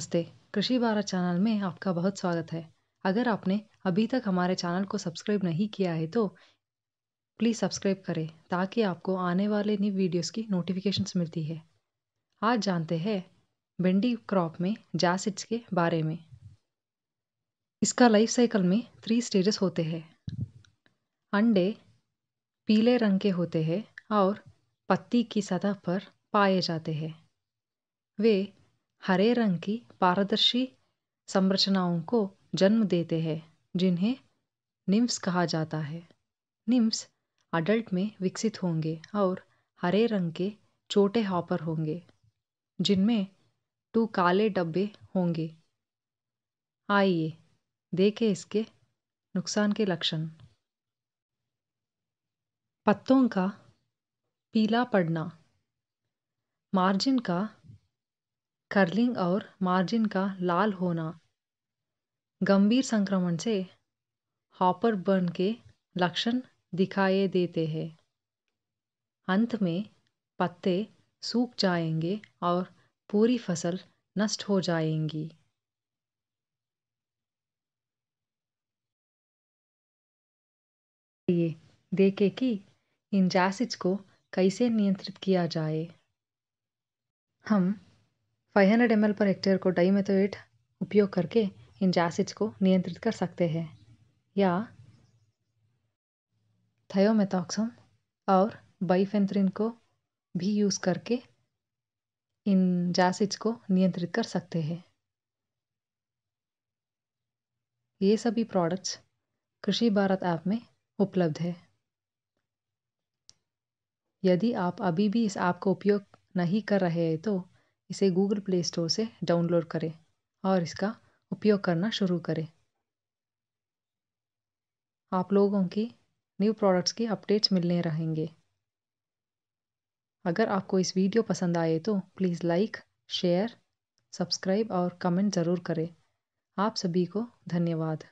नमस्ते कृषि भारत चैनल में आपका बहुत स्वागत है अगर आपने अभी तक हमारे चैनल को सब्सक्राइब नहीं किया है तो प्लीज़ सब्सक्राइब करें ताकि आपको आने वाले न्यू वीडियोस की नोटिफिकेशंस मिलती है आज जानते हैं भिंडी क्रॉप में जैसिड्स के बारे में इसका लाइफ साइकिल में थ्री स्टेजेस होते हैं अंडे पीले रंग के होते हैं और पत्ती की सतह पर पाए जाते हैं वे हरे रंग की पारदर्शी संरचनाओं को जन्म देते हैं जिन्हें निम्स कहा जाता है निम्स अडल्ट में विकसित होंगे और हरे रंग के छोटे हॉपर होंगे जिनमें टू काले डब्बे होंगे आइए देखें इसके नुकसान के लक्षण पत्तों का पीला पड़ना मार्जिन का कर्लिंग और मार्जिन का लाल होना गंभीर संक्रमण से हॉपरबर्न के लक्षण दिखाई देते हैं अंत में पत्ते सूख जाएंगे और पूरी फसल नष्ट हो जाएंगी ये देखे कि इन जैसिज को कैसे नियंत्रित किया जाए हम फाइव हंड्रेड एम पर हेक्टेयर को डाइमेथोएट तो उपयोग करके इन जासिड्स को नियंत्रित कर सकते हैं या थायोमेथॉक्सम और बाइफेंथ्रिन को भी यूज़ करके इन जासिड्स को नियंत्रित कर सकते हैं ये सभी प्रोडक्ट्स कृषि भारत ऐप में उपलब्ध है यदि आप अभी भी इस ऐप को उपयोग नहीं कर रहे हैं तो इसे गूगल प्ले स्टोर से डाउनलोड करें और इसका उपयोग करना शुरू करें आप लोगों की न्यू प्रोडक्ट्स की अपडेट्स मिलने रहेंगे अगर आपको इस वीडियो पसंद आए तो प्लीज़ लाइक शेयर सब्सक्राइब और कमेंट ज़रूर करें आप सभी को धन्यवाद